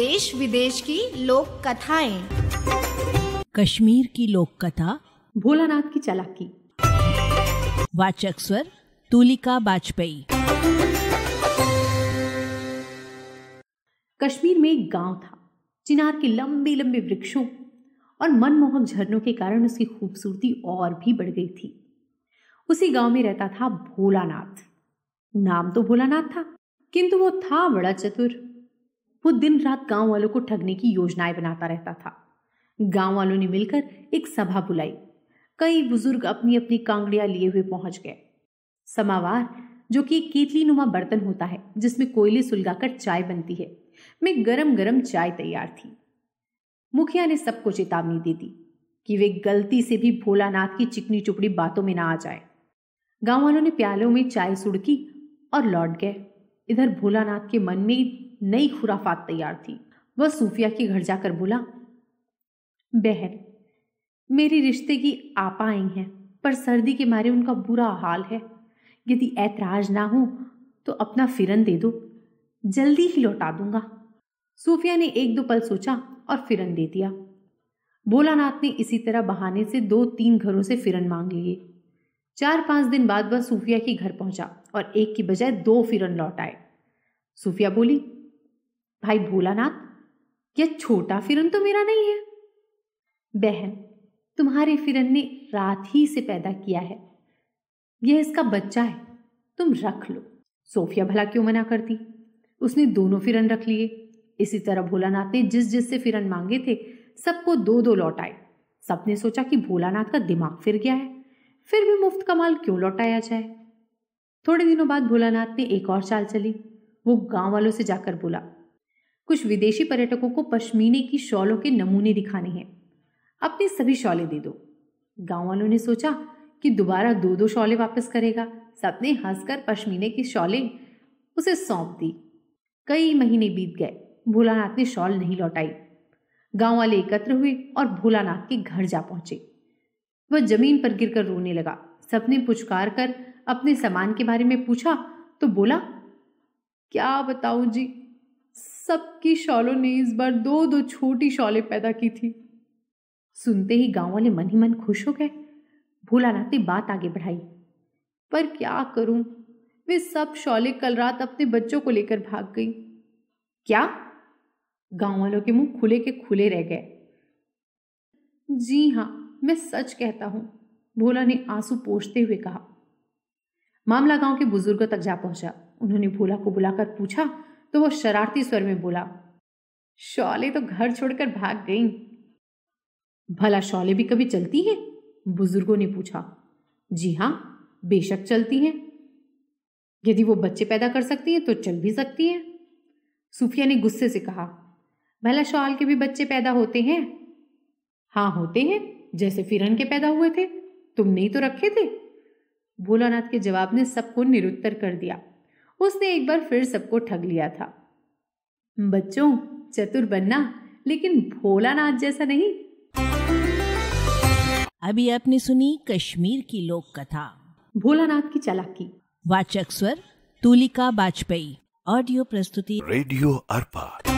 देश विदेश की लोक कथाएं कश्मीर की लोक कथा भोलानाथ की चालाकी वाचक स्वर तुलिका वाजपेयी कश्मीर में एक गांव था चिनार के लंबे लंबे वृक्षों और मनमोहक झरनों के कारण उसकी खूबसूरती और भी बढ़ गई थी उसी गांव में रहता था भोलानाथ नाम तो भोलानाथ था किंतु वो था बड़ा चतुर वो दिन रात गांव वालों को ठगने की योजनाएं बनाता रहता था गांव वालों ने मिलकर एक सभा बुलाई कई बुजुर्ग अपनी अपनी कांगड़ियां लिए हुए पहुंच गए समावार जो कि केतली नुमा बर्तन होता है जिसमें कोयले सुलगाकर चाय बनती है में गरम गरम चाय तैयार थी मुखिया ने सबको चेतावनी दे दी कि वे गलती से भी भोलानाथ की चिकनी चुपड़ी बातों में ना आ जाए गांव वालों ने प्यालों में चाय सुड़की और लौट गए इधर भोलानाथ के मन में नई खुराफात तैयार थी वह सूफिया के घर जाकर बोला बहन मेरी रिश्ते की आप आई हैं पर सर्दी के मारे उनका बुरा हाल है यदि ऐतराज ना हो तो अपना फिरन दे दो जल्दी ही लौटा दूंगा सूफिया ने एक दो पल सोचा और फिरन दे दिया भोलानाथ ने इसी तरह बहाने से दो तीन घरों से फिरन मांग लिए चार पांच दिन बाद वह सूफिया के घर पहुंचा और एक की बजाय दो फिरन लौट आए सूफिया बोली भाई भोलानाथ यह छोटा फिरन तो मेरा नहीं है बहन तुम्हारे फिरन ने रात ही से पैदा किया है यह इसका बच्चा है तुम रख लो सोफिया भला क्यों मना करती उसने दोनों फिरन रख लिए इसी तरह भोलानाथ ने जिस जिस से फिरन मांगे थे सबको दो दो लौट आए सबने सोचा कि भोलानाथ का दिमाग फिर गया है फिर भी मुफ्त का माल क्यों लौटाया जाए थोड़े दिनों बाद भोलानाथ ने एक और चाल चली वो गांव वालों से जाकर बोला कुछ विदेशी पर्यटकों को पश्मीने की शॉलों के नमूने दिखाने हैं अपने सभी शॉले दे दो गांव वालों ने सोचा कि दोबारा दो दो शॉले वापस करेगा सबने हंसकर पश्मीने की शॉले उसे सौंप दी कई महीने बीत गए भोलानाथ ने शॉल नहीं लौटाई गांव वाले एकत्र हुए और भोलानाथ के घर जा पहुंचे वह जमीन पर गिरकर रोने लगा सबने पुचकार कर अपने सामान के बारे में पूछा तो बोला क्या बताऊं जी सबकी शॉलों ने इस बार दो दो छोटी शॉलें पैदा की थी सुनते ही गांव वाले मन ही मन खुश हो गए भूला नाते बात आगे बढ़ाई पर क्या करूं वे सब शॉले कल रात अपने बच्चों को लेकर भाग गई क्या गांव वालों के मुंह खुले के खुले रह गए जी हाँ मैं सच कहता हूं भोला ने आंसू पोषते हुए कहा मामला गांव के बुजुर्गों तक जा पहुंचा उन्होंने भोला को बुलाकर पूछा तो वो शरारती स्वर में बोला शौले तो घर छोड़कर भाग गई भला शौले भी कभी चलती हैं बुजुर्गों ने पूछा जी हाँ बेशक चलती हैं यदि वो बच्चे पैदा कर सकती हैं तो चल भी सकती हैं सूफिया ने गुस्से से कहा भला शॉल के भी बच्चे पैदा होते हैं हाँ होते हैं जैसे फिरन के पैदा हुए थे तुमने ही तो रखे थे भोलानाथ के जवाब ने सबको निरुत्तर कर दिया उसने एक बार फिर सबको ठग लिया था बच्चों चतुर बनना लेकिन भोलानाथ जैसा नहीं अभी आपने सुनी कश्मीर की लोक कथा भोलानाथ की चालाकी वाचक स्वर तुलिका वाजपेयी ऑडियो प्रस्तुति रेडियो अर्पण